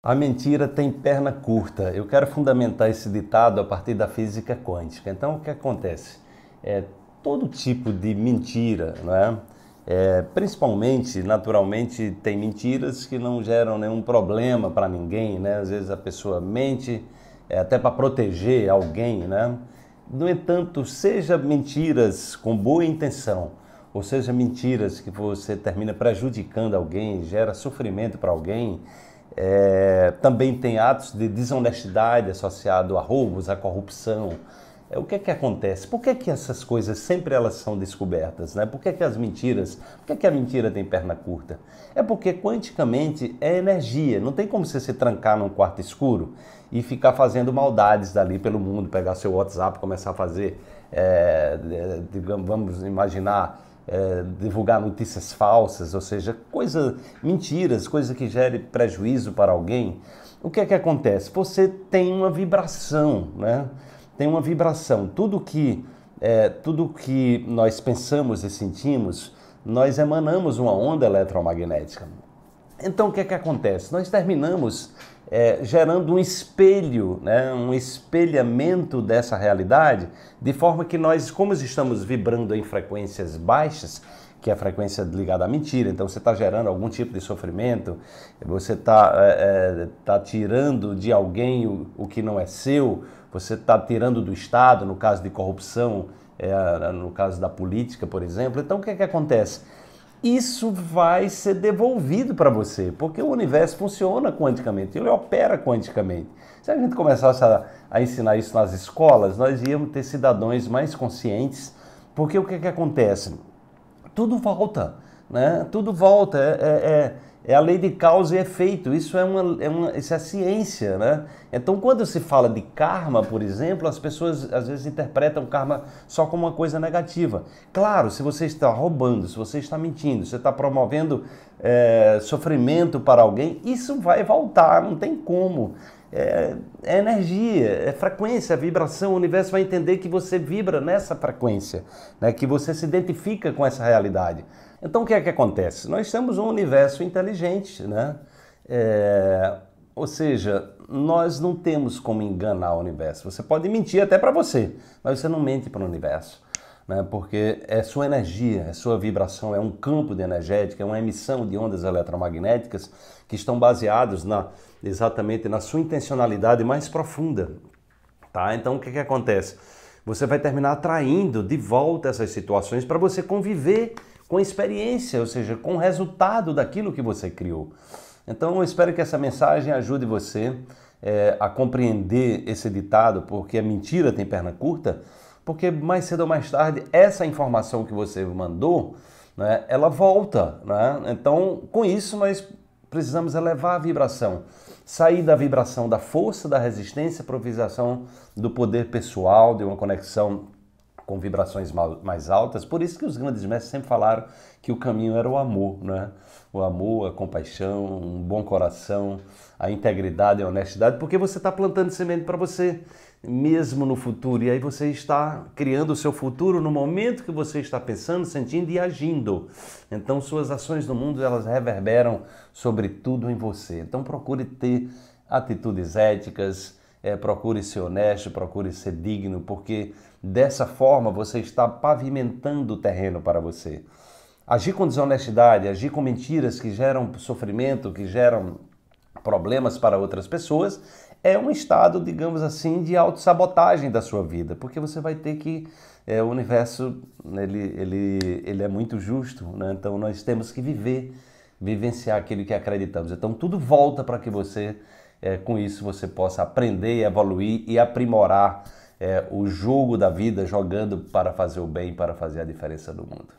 A mentira tem perna curta. Eu quero fundamentar esse ditado a partir da física quântica. Então, o que acontece? É, todo tipo de mentira, não é? é principalmente, naturalmente, tem mentiras que não geram nenhum problema para ninguém, né? Às vezes a pessoa mente é, até para proteger alguém, né? No entanto, seja mentiras com boa intenção, ou seja, mentiras que você termina prejudicando alguém, gera sofrimento para alguém, é, também tem atos de desonestidade associado a roubos, a corrupção. É, o que é que acontece? Por que, é que essas coisas sempre elas são descobertas? Né? Por que, é que as mentiras? Por que, é que a mentira tem perna curta? É porque quanticamente é energia. Não tem como você se trancar num quarto escuro e ficar fazendo maldades dali pelo mundo, pegar seu WhatsApp, começar a fazer, é, é, digamos, vamos imaginar eh, divulgar notícias falsas, ou seja, coisa, mentiras, coisa que gere prejuízo para alguém, o que é que acontece? Você tem uma vibração, né? Tem uma vibração. Tudo que, é, tudo que nós pensamos e sentimos, nós emanamos uma onda eletromagnética. Então o que é que acontece? Nós terminamos é, gerando um espelho, né, um espelhamento dessa realidade, de forma que nós, como estamos vibrando em frequências baixas, que é a frequência ligada à mentira, então você está gerando algum tipo de sofrimento, você está é, é, tá tirando de alguém o, o que não é seu, você está tirando do Estado, no caso de corrupção, é, no caso da política, por exemplo. Então o que é que acontece? isso vai ser devolvido para você, porque o universo funciona quanticamente, ele opera quanticamente. Se a gente começasse a, a ensinar isso nas escolas, nós íamos ter cidadãos mais conscientes, porque o que, que acontece? Tudo volta né? Tudo volta, é, é, é, é, a lei de causa e efeito, isso é uma, é uma isso é ciência, né? Então, quando se fala de karma, por exemplo, as pessoas às vezes interpretam o karma só como uma coisa negativa. Claro, se você está roubando, se você está mentindo, se você está promovendo é, sofrimento para alguém, isso vai voltar, não tem como é, é, energia, é frequência, vibração. O universo vai entender que você vibra nessa frequência, né? que você se identifica com essa realidade. Então, o que é que acontece? Nós temos um universo inteligente, né? É, ou seja, nós não temos como enganar o universo. Você pode mentir até para você, mas você não mente para o universo né? porque é sua energia, é sua vibração, é um campo de energética, é uma emissão de ondas eletromagnéticas que estão baseados na, exatamente na sua intencionalidade mais profunda. Tá? Então o que, que acontece? Você vai terminar atraindo de volta essas situações para você conviver com a experiência, ou seja, com o resultado daquilo que você criou. Então eu espero que essa mensagem ajude você é, a compreender esse ditado, porque a mentira tem perna curta porque mais cedo ou mais tarde essa informação que você mandou, né, ela volta. Né? Então, com isso, nós precisamos elevar a vibração, sair da vibração da força, da resistência, improvisação, do poder pessoal, de uma conexão com vibrações mais altas. Por isso que os grandes mestres sempre falaram que o caminho era o amor, né? O amor, a compaixão, um bom coração, a integridade, a honestidade, porque você está plantando semente para você mesmo no futuro. E aí você está criando o seu futuro no momento que você está pensando, sentindo e agindo. Então suas ações no mundo elas reverberam sobretudo em você. Então procure ter atitudes éticas, é, procure ser honesto, procure ser digno, porque Dessa forma, você está pavimentando o terreno para você. Agir com desonestidade, agir com mentiras que geram sofrimento, que geram problemas para outras pessoas, é um estado, digamos assim, de autossabotagem da sua vida, porque você vai ter que. É, o universo ele, ele, ele é muito justo, né? então nós temos que viver, vivenciar aquilo que acreditamos. Então tudo volta para que você, é, com isso, você possa aprender, evoluir e aprimorar é, o jogo da vida, jogando para fazer o bem, para fazer a diferença no mundo.